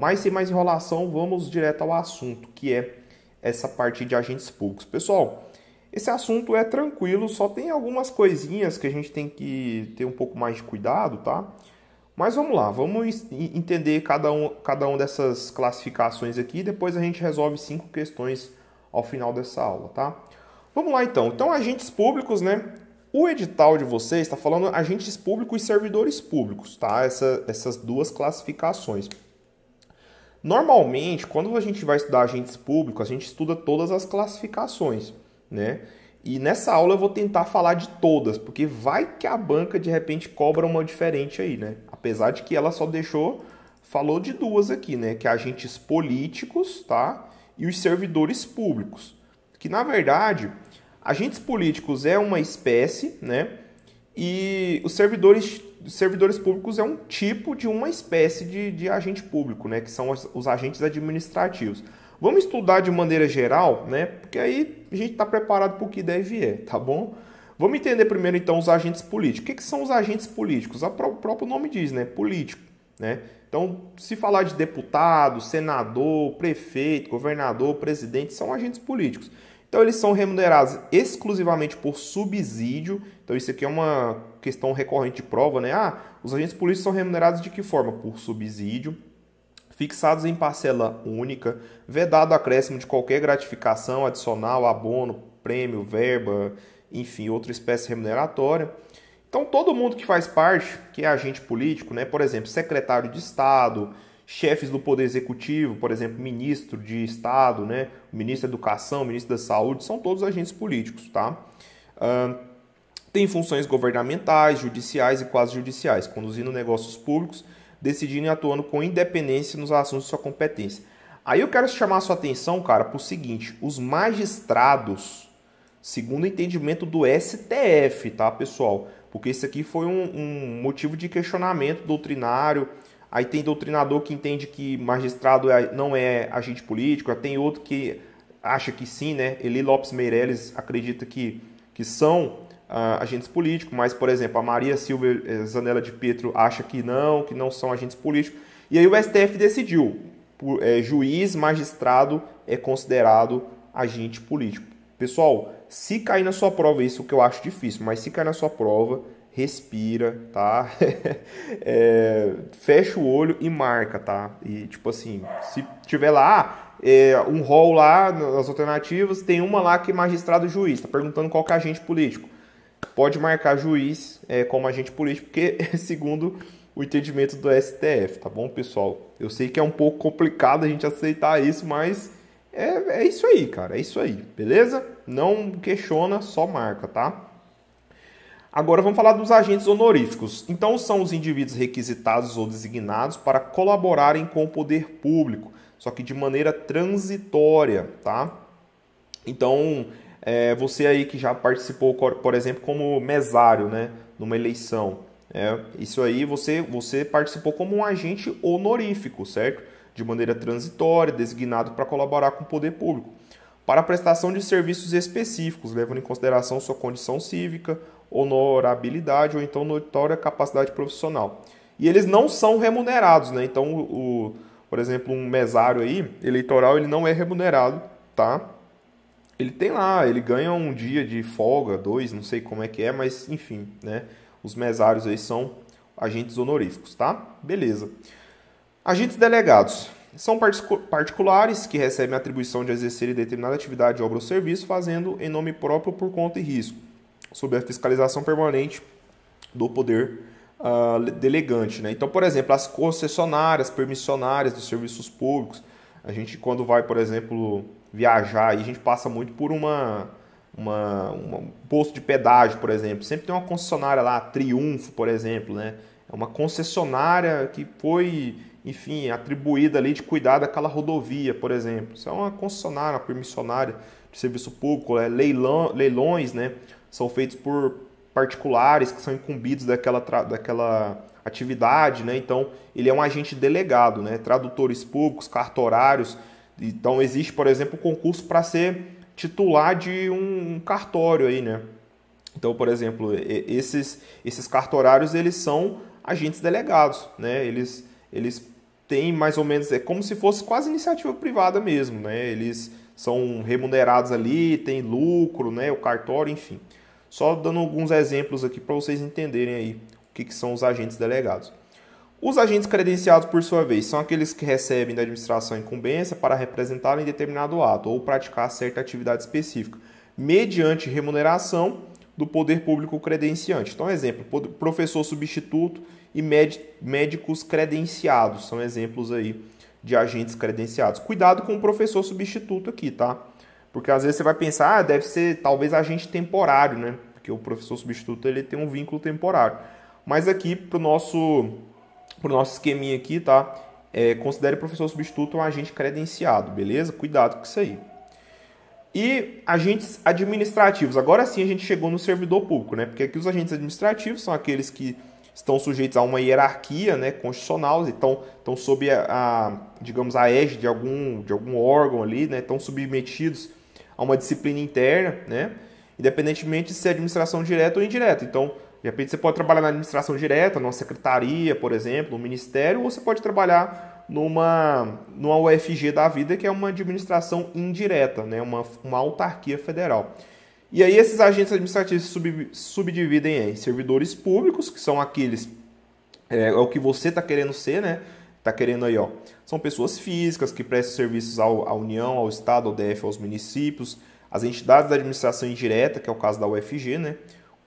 Mas sem mais enrolação, vamos direto ao assunto, que é essa parte de agentes públicos. Pessoal, esse assunto é tranquilo, só tem algumas coisinhas que a gente tem que ter um pouco mais de cuidado, tá? Mas vamos lá, vamos entender cada, um, cada uma dessas classificações aqui, depois a gente resolve cinco questões ao final dessa aula, tá? Vamos lá então. Então, agentes públicos, né? O edital de vocês está falando agentes públicos e servidores públicos, tá? Essa, essas duas classificações. Normalmente, quando a gente vai estudar agentes públicos, a gente estuda todas as classificações, né? E nessa aula eu vou tentar falar de todas, porque vai que a banca de repente cobra uma diferente aí, né? Apesar de que ela só deixou, falou de duas aqui, né? Que é agentes políticos, tá? E os servidores públicos. Que na verdade, agentes políticos é uma espécie, né? E os servidores servidores públicos é um tipo de uma espécie de, de agente público, né, que são os, os agentes administrativos. Vamos estudar de maneira geral, né, porque aí a gente está preparado para o que deve é, tá bom? Vamos entender primeiro então os agentes políticos. O que, que são os agentes políticos? O próprio nome diz, né, político. Né? Então, se falar de deputado, senador, prefeito, governador, presidente, são agentes políticos. Então, eles são remunerados exclusivamente por subsídio. Então, isso aqui é uma questão recorrente de prova, né? Ah, os agentes políticos são remunerados de que forma? Por subsídio, fixados em parcela única, vedado acréscimo de qualquer gratificação adicional, abono, prêmio, verba, enfim, outra espécie remuneratória. Então, todo mundo que faz parte, que é agente político, né? Por exemplo, secretário de Estado, chefes do Poder Executivo, por exemplo, ministro de Estado, né? ministro da Educação, ministro da Saúde, são todos agentes políticos, tá? Uh, tem funções governamentais, judiciais e quase judiciais, conduzindo negócios públicos, decidindo e atuando com independência nos assuntos de sua competência. Aí eu quero chamar a sua atenção, cara, para o seguinte: os magistrados, segundo o entendimento do STF, tá, pessoal? Porque isso aqui foi um, um motivo de questionamento doutrinário. Aí tem doutrinador que entende que magistrado é, não é agente político, tem outro que acha que sim, né? Eli Lopes Meirelles acredita que, que são uh, agentes políticos, mas, por exemplo, a Maria Silva Zanella de Petro acha que não, que não são agentes políticos. E aí o STF decidiu, por, é, juiz, magistrado é considerado agente político. Pessoal, se cair na sua prova isso, é que eu acho difícil, mas se cair na sua prova, respira, tá? é, fecha o olho e marca, tá? E tipo assim, se tiver lá é, um rol lá nas alternativas, tem uma lá que é magistrado juiz, tá perguntando qual que é agente político pode marcar juiz é, como agente político, porque é segundo o entendimento do STF, tá bom, pessoal? Eu sei que é um pouco complicado a gente aceitar isso, mas é, é isso aí, cara, é isso aí, beleza? Não questiona, só marca, tá? Agora vamos falar dos agentes honoríficos. Então são os indivíduos requisitados ou designados para colaborarem com o poder público, só que de maneira transitória, tá? Então é, você aí que já participou, por exemplo, como mesário, né, numa eleição, é, isso aí você, você participou como um agente honorífico, certo? De maneira transitória, designado para colaborar com o poder público. Para prestação de serviços específicos, levando em consideração sua condição cívica, honorabilidade ou então notória capacidade profissional. E eles não são remunerados, né? Então, o, por exemplo, um mesário aí, eleitoral, ele não é remunerado, tá? ele tem lá, ele ganha um dia de folga, dois, não sei como é que é, mas enfim, né? Os mesários aí são agentes honoríficos, tá? Beleza. Agentes delegados são particulares que recebem a atribuição de exercer determinada atividade, obra ou serviço, fazendo em nome próprio por conta e risco, sob a fiscalização permanente do poder uh, delegante. Né? Então, por exemplo, as concessionárias, permissionárias dos serviços públicos, a gente, quando vai, por exemplo, viajar, a gente passa muito por uma, uma, uma, um posto de pedágio, por exemplo. Sempre tem uma concessionária lá, Triunfo, por exemplo, né? É uma concessionária que foi, enfim, atribuída ali de cuidar daquela rodovia, por exemplo. Isso é uma concessionária, uma permissionária de serviço público, é leilão, leilões, né? São feitos por particulares que são incumbidos daquela, daquela atividade, né? Então, ele é um agente delegado, né? Tradutores públicos, cartorários. Então, existe, por exemplo, o concurso para ser titular de um cartório aí, né? Então, por exemplo, esses, esses cartorários, eles são agentes delegados, né? Eles, eles têm mais ou menos... É como se fosse quase iniciativa privada mesmo, né? Eles são remunerados ali, tem lucro, né? O cartório, enfim. Só dando alguns exemplos aqui para vocês entenderem aí o que, que são os agentes delegados. Os agentes credenciados, por sua vez, são aqueles que recebem da administração incumbência para representarem determinado ato ou praticar certa atividade específica, mediante remuneração do poder público credenciante. Então, exemplo, professor substituto e médicos credenciados são exemplos aí de agentes credenciados. Cuidado com o professor substituto aqui, tá? Porque às vezes você vai pensar, ah, deve ser talvez agente temporário, né? Porque o professor substituto ele tem um vínculo temporário. Mas aqui para o nosso, pro nosso esqueminha aqui, tá? É, considere professor substituto um agente credenciado, beleza? Cuidado com isso aí. E agentes administrativos. Agora sim a gente chegou no servidor público, né? Porque aqui os agentes administrativos são aqueles que estão sujeitos a uma hierarquia né, constitucional, então estão sob a, a, digamos, a égide de algum, de algum órgão ali, né, estão submetidos a uma disciplina interna, né? independentemente se é administração direta ou indireta. Então, de repente, você pode trabalhar na administração direta, numa secretaria, por exemplo, no ministério, ou você pode trabalhar numa, numa UFG da vida, que é uma administração indireta, né? uma, uma autarquia federal. E aí, esses agentes administrativos se sub, subdividem em servidores públicos, que são aqueles. É, é o que você está querendo ser, né? está querendo aí, ó. São pessoas físicas que prestam serviços ao, à União, ao Estado, ao DF, aos municípios, às entidades da administração indireta, que é o caso da UFG, né?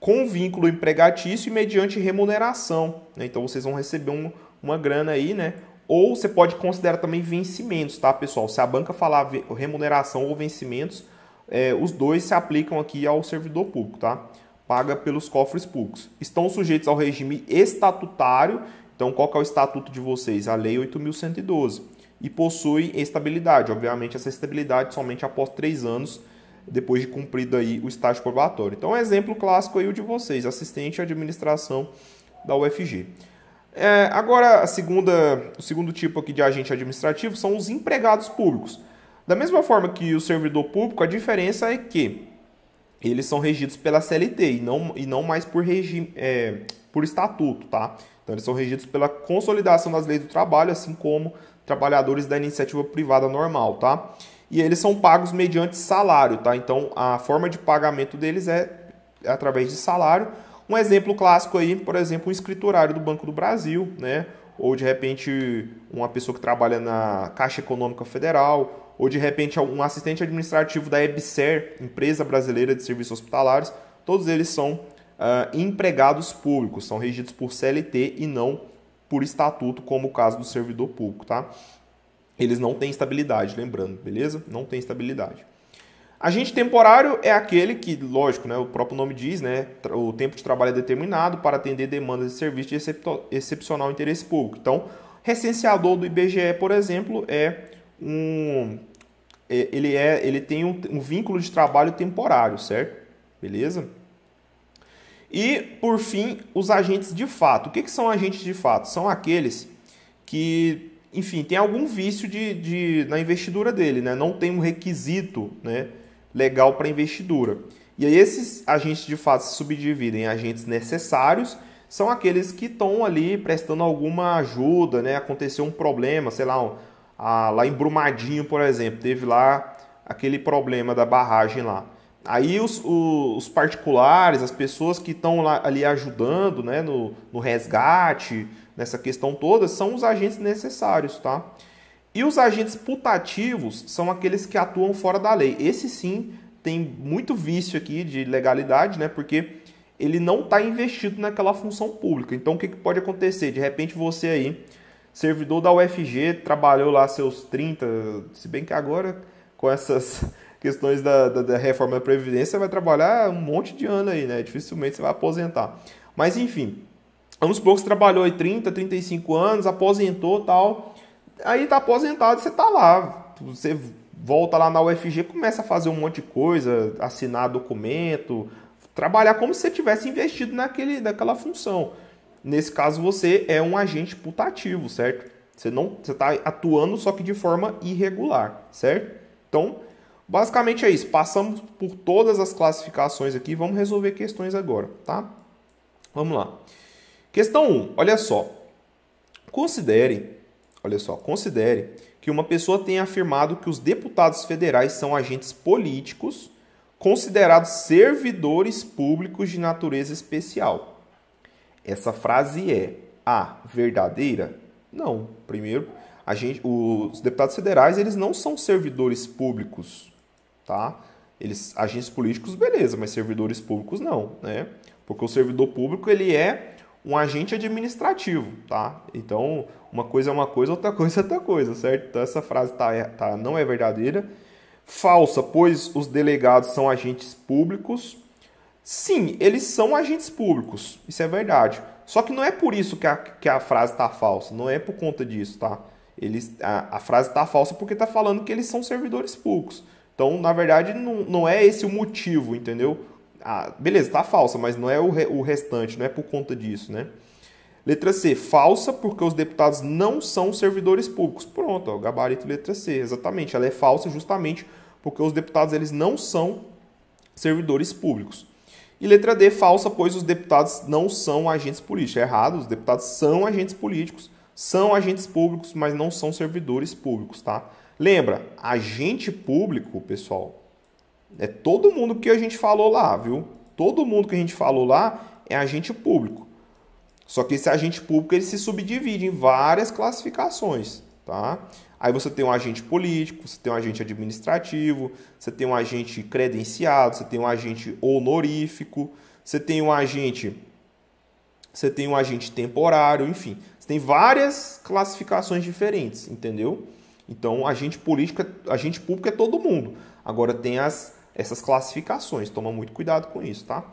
Com vínculo empregatício e mediante remuneração. Né? Então vocês vão receber um, uma grana aí, né? Ou você pode considerar também vencimentos, tá, pessoal? Se a banca falar remuneração ou vencimentos, é, os dois se aplicam aqui ao servidor público, tá? Paga pelos cofres públicos. Estão sujeitos ao regime estatutário então, qual é o estatuto de vocês? A Lei 8.112. E possui estabilidade. Obviamente, essa estabilidade somente após três anos, depois de cumprido aí o estágio probatório. Então, é um exemplo clássico aí o de vocês, assistente à administração da UFG. É, agora, a segunda, o segundo tipo aqui de agente administrativo são os empregados públicos. Da mesma forma que o servidor público, a diferença é que eles são regidos pela CLT e não, e não mais por, regime é, por estatuto, tá? Então, eles são regidos pela consolidação das leis do trabalho, assim como trabalhadores da iniciativa privada normal, tá? E eles são pagos mediante salário, tá? Então, a forma de pagamento deles é, é através de salário. Um exemplo clássico aí, por exemplo, um escriturário do Banco do Brasil, né? Ou de repente uma pessoa que trabalha na Caixa Econômica Federal, ou de repente um assistente administrativo da EBSER, empresa brasileira de serviços hospitalares, todos eles são uh, empregados públicos, são regidos por CLT e não por estatuto, como o caso do servidor público, tá? Eles não têm estabilidade, lembrando, beleza? Não tem estabilidade. Agente temporário é aquele que, lógico, né, o próprio nome diz, né, o tempo de trabalho é determinado para atender demandas de serviço de excepcional interesse público. Então, recenseador do IBGE, por exemplo, é um é, ele é ele tem um, um vínculo de trabalho temporário, certo? Beleza? E, por fim, os agentes de fato. O que, que são agentes de fato? São aqueles que, enfim, tem algum vício de, de na investidura dele, né? não tem um requisito né, legal para investidura. E aí esses agentes de fato se subdividem em agentes necessários, são aqueles que estão ali prestando alguma ajuda, né? aconteceu um problema, sei lá, um, a, lá em Brumadinho, por exemplo, teve lá aquele problema da barragem lá. Aí os, os, particulares, as pessoas que estão ali ajudando né, no, no, resgate, nessa questão toda, são os agentes necessários, tá? E os agentes putativos são aqueles que atuam fora da lei. Esse sim tem muito vício aqui de legalidade, né? Porque ele não está investido naquela função pública. Então o que, que pode acontecer? De repente você aí, servidor da UFG, trabalhou lá seus 30, se bem que agora com essas questões da, da, da reforma da Previdência, você vai trabalhar um monte de ano aí, né? Dificilmente você vai aposentar. Mas enfim, vamos supor que você trabalhou aí 30, 35 anos, aposentou tal. Aí tá aposentado, você tá lá. Você volta lá na UFG, começa a fazer um monte de coisa, assinar documento, trabalhar como se você tivesse investido naquele, naquela função. Nesse caso, você é um agente putativo, certo? Você não, você está atuando só que de forma irregular, certo? Então, Basicamente é isso. Passamos por todas as classificações aqui. Vamos resolver questões agora, tá? Vamos lá. Questão 1. Olha só. Considere, olha só, considere que uma pessoa tenha afirmado que os deputados federais são agentes políticos considerados servidores públicos de natureza especial. Essa frase é a verdadeira? Não. Primeiro, a gente, os deputados federais eles não são servidores públicos tá? Eles, agentes políticos, beleza, mas servidores públicos não, né? Porque o servidor público, ele é um agente administrativo, tá? Então, uma coisa é uma coisa, outra coisa é outra coisa, certo? Então, essa frase tá, é, tá, não é verdadeira. Falsa, pois os delegados são agentes públicos. Sim, eles são agentes públicos, isso é verdade. Só que não é por isso que a, que a frase está falsa, não é por conta disso, tá? Eles, a, a frase está falsa porque está falando que eles são servidores públicos. Então, na verdade, não, não é esse o motivo, entendeu? Ah, beleza, tá falsa, mas não é o, re, o restante, não é por conta disso, né? Letra C, falsa porque os deputados não são servidores públicos. Pronto, ó, gabarito letra C, exatamente. Ela é falsa justamente porque os deputados eles não são servidores públicos. E letra D, falsa, pois os deputados não são agentes políticos. É errado, os deputados são agentes políticos são agentes públicos, mas não são servidores públicos, tá? Lembra, agente público, pessoal, é todo mundo que a gente falou lá, viu? Todo mundo que a gente falou lá é agente público. Só que esse agente público ele se subdivide em várias classificações, tá? Aí você tem um agente político, você tem um agente administrativo, você tem um agente credenciado, você tem um agente honorífico, você tem um agente você tem um agente temporário, enfim. Você tem várias classificações diferentes, entendeu? Então, agente político, agente público é todo mundo. Agora tem as essas classificações, toma muito cuidado com isso, tá?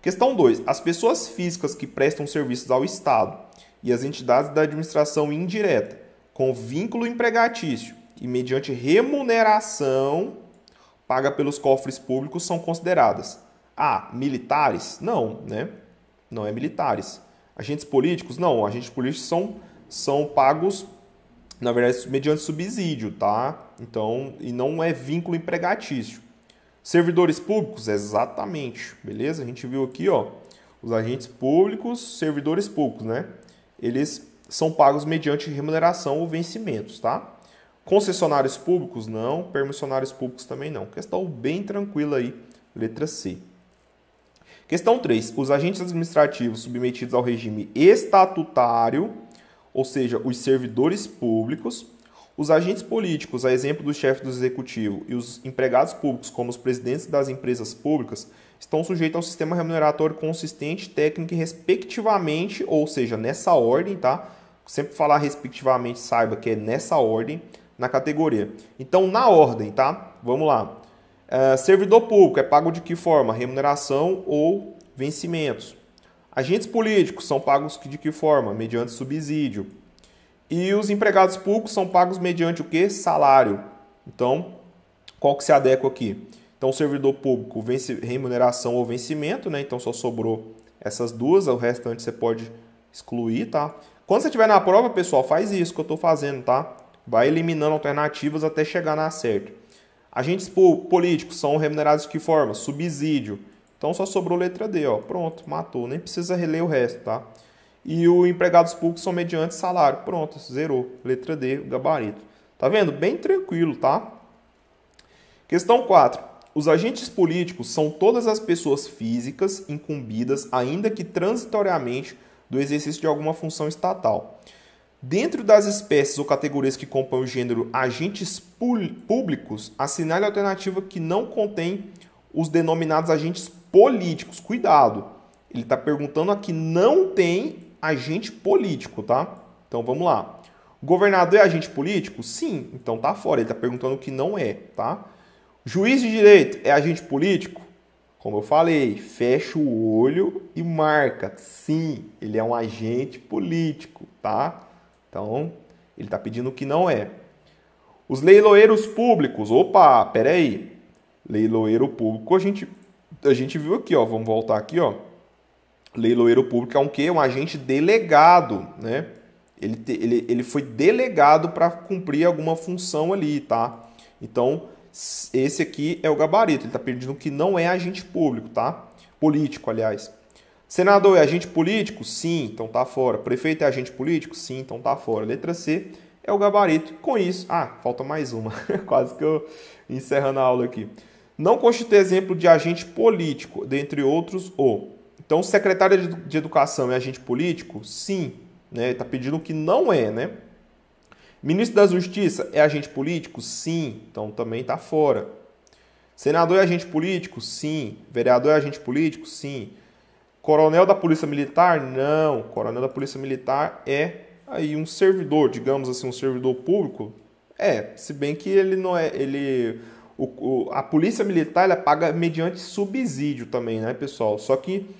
Questão 2. As pessoas físicas que prestam serviços ao Estado e as entidades da administração indireta com vínculo empregatício e mediante remuneração paga pelos cofres públicos são consideradas A. Ah, militares? Não, né? Não é militares. Agentes políticos? Não, agentes políticos são, são pagos, na verdade, mediante subsídio, tá? Então, e não é vínculo empregatício. Servidores públicos? Exatamente, beleza? A gente viu aqui, ó, os agentes públicos, servidores públicos, né? Eles são pagos mediante remuneração ou vencimentos, tá? Concessionários públicos? Não. Permissionários públicos também não. Questão bem tranquila aí, letra C. Questão 3. Os agentes administrativos submetidos ao regime estatutário, ou seja, os servidores públicos, os agentes políticos, a exemplo do chefe do executivo, e os empregados públicos, como os presidentes das empresas públicas, estão sujeitos ao sistema remuneratório consistente, técnico e respectivamente, ou seja, nessa ordem, tá? Sempre falar respectivamente, saiba que é nessa ordem, na categoria. Então, na ordem, tá? Vamos lá. Uh, servidor público é pago de que forma? Remuneração ou vencimentos. Agentes políticos são pagos de que forma? Mediante subsídio. E os empregados públicos são pagos mediante o que? Salário. Então, qual que se adequa aqui? Então, servidor público, vence, remuneração ou vencimento, né? Então, só sobrou essas duas, o restante você pode excluir, tá? Quando você estiver na prova, pessoal, faz isso que eu estou fazendo, tá? Vai eliminando alternativas até chegar na certa. Agentes políticos são remunerados de que forma? Subsídio. Então só sobrou letra D, ó. Pronto, matou. Nem precisa reler o resto, tá? E o empregados públicos são mediante salário. Pronto, zerou. Letra D, o gabarito. Tá vendo? Bem tranquilo, tá? Questão 4. Os agentes políticos são todas as pessoas físicas incumbidas, ainda que transitoriamente, do exercício de alguma função estatal. Dentro das espécies ou categorias que compõem o gênero agentes públicos, assinale a alternativa que não contém os denominados agentes políticos. Cuidado! Ele está perguntando aqui, não tem agente político, tá? Então vamos lá. Governador é agente político? Sim, então tá fora. Ele está perguntando que não é, tá? Juiz de direito é agente político? Como eu falei, fecha o olho e marca. Sim, ele é um agente político, tá? Então, ele está pedindo o que não é. Os leiloeiros públicos. Opa, peraí. Leiloeiro público, a gente, a gente viu aqui, ó. Vamos voltar aqui, ó. Leiloeiro público é um quê? Um agente delegado, né? Ele, ele, ele foi delegado para cumprir alguma função ali, tá? Então, esse aqui é o gabarito. Ele está pedindo que não é agente público, tá? Político, aliás. Senador é agente político? Sim, então tá fora. Prefeito é agente político? Sim, então tá fora. Letra C é o gabarito. Com isso, ah, falta mais uma. Quase que eu encerrando a aula aqui. Não constitui exemplo de agente político, dentre outros, o. Então, secretário de Educação é agente político? Sim. Né? Está pedindo que não é, né? Ministro da Justiça é agente político? Sim. Então também está fora. Senador é agente político? Sim. Vereador é agente político? Sim. Coronel da Polícia Militar? Não. Coronel da Polícia Militar é aí um servidor, digamos assim, um servidor público. É, se bem que ele não é, ele o, o, a Polícia Militar ela paga mediante subsídio também, né, pessoal? Só que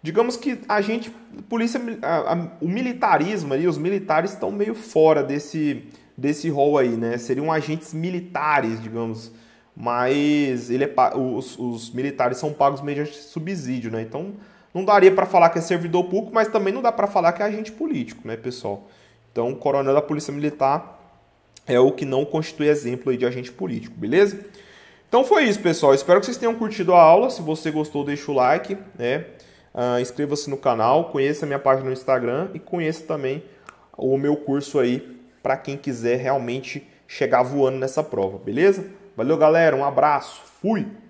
digamos que a gente polícia a, a, o militarismo ali, os militares estão meio fora desse desse rol aí, né? Seriam agentes militares, digamos mas ele é, os, os, militares são pagos mediante subsídio, né? Então não daria para falar que é servidor público, mas também não dá para falar que é agente político, né, pessoal? Então, o coronel da Polícia Militar é o que não constitui exemplo de agente político, beleza? Então foi isso, pessoal. Espero que vocês tenham curtido a aula. Se você gostou, deixa o like, né? Uh, Inscreva-se no canal, conheça a minha página no Instagram e conheça também o meu curso aí para quem quiser realmente chegar voando nessa prova, beleza? Valeu, galera. Um abraço. Fui.